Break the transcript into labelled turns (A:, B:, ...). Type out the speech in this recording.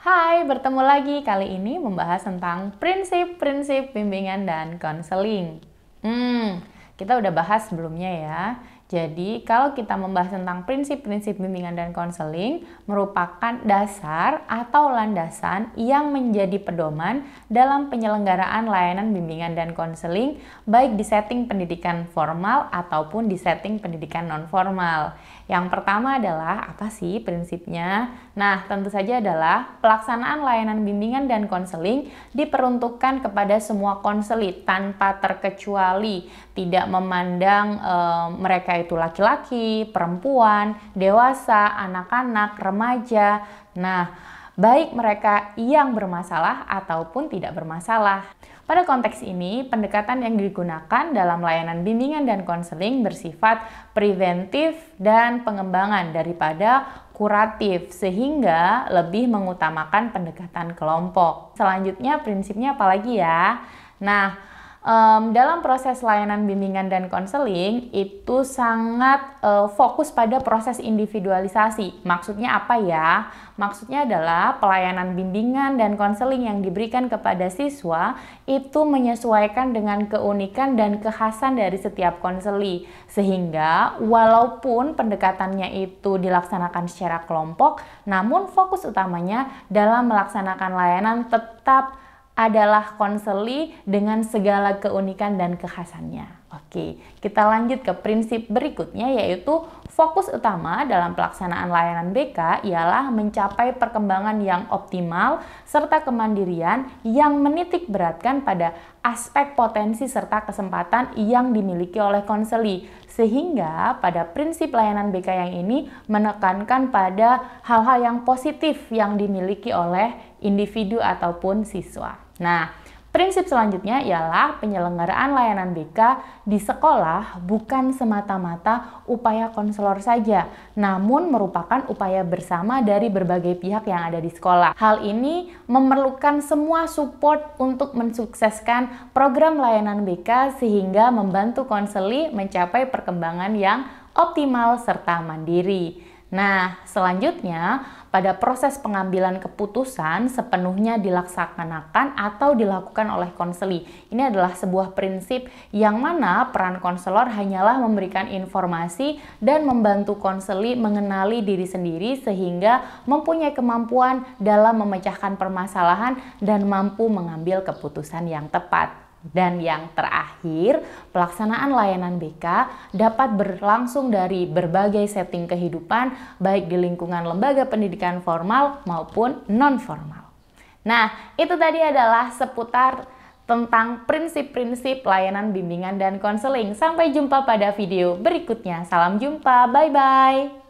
A: Hai, bertemu lagi kali ini membahas tentang prinsip-prinsip bimbingan dan konseling. Hmm, kita udah bahas sebelumnya ya. Jadi, kalau kita membahas tentang prinsip-prinsip bimbingan dan konseling, merupakan dasar atau landasan yang menjadi pedoman dalam penyelenggaraan layanan bimbingan dan konseling, baik di setting pendidikan formal ataupun di setting pendidikan non-formal. Yang pertama adalah apa sih prinsipnya? Nah, tentu saja adalah pelaksanaan layanan bimbingan dan konseling diperuntukkan kepada semua konseli tanpa terkecuali, tidak memandang e, mereka itu laki-laki, perempuan, dewasa, anak-anak, remaja. Nah, baik mereka yang bermasalah ataupun tidak bermasalah. Pada konteks ini, pendekatan yang digunakan dalam layanan bimbingan dan konseling bersifat preventif dan pengembangan daripada kuratif, sehingga lebih mengutamakan pendekatan kelompok. Selanjutnya, prinsipnya apa lagi ya? Nah, um, dalam proses layanan bimbingan dan konseling itu sangat uh, fokus pada proses individualisasi. Maksudnya apa ya? Maksudnya adalah pelayanan bimbingan dan konseling yang diberikan kepada siswa itu menyesuaikan dengan keunikan dan kekhasan dari setiap konseli. Sehingga walaupun pendekatannya itu dilaksanakan secara kelompok, namun fokus utamanya dalam melaksanakan layanan tetap adalah konseli dengan segala keunikan dan kekhasannya. Oke, kita lanjut ke prinsip berikutnya yaitu fokus utama dalam pelaksanaan layanan BK ialah mencapai perkembangan yang optimal serta kemandirian yang menitik beratkan pada aspek potensi serta kesempatan yang dimiliki oleh konseli. Sehingga pada prinsip layanan BK yang ini menekankan pada hal-hal yang positif yang dimiliki oleh individu ataupun siswa. Nah, Prinsip selanjutnya ialah penyelenggaraan layanan BK di sekolah bukan semata-mata upaya konselor saja, namun merupakan upaya bersama dari berbagai pihak yang ada di sekolah. Hal ini memerlukan semua support untuk mensukseskan program layanan BK sehingga membantu konseli mencapai perkembangan yang optimal serta mandiri. Nah, selanjutnya pada proses pengambilan keputusan sepenuhnya dilaksanakan atau dilakukan oleh konseli. Ini adalah sebuah prinsip yang mana peran konselor hanyalah memberikan informasi dan membantu konseli mengenali diri sendiri sehingga mempunyai kemampuan dalam memecahkan permasalahan dan mampu mengambil keputusan yang tepat. Dan yang terakhir, pelaksanaan layanan BK dapat berlangsung dari berbagai setting kehidupan, baik di lingkungan lembaga pendidikan formal maupun non-formal. Nah, itu tadi adalah seputar tentang prinsip-prinsip layanan bimbingan dan konseling. Sampai jumpa pada video berikutnya. Salam jumpa, bye-bye.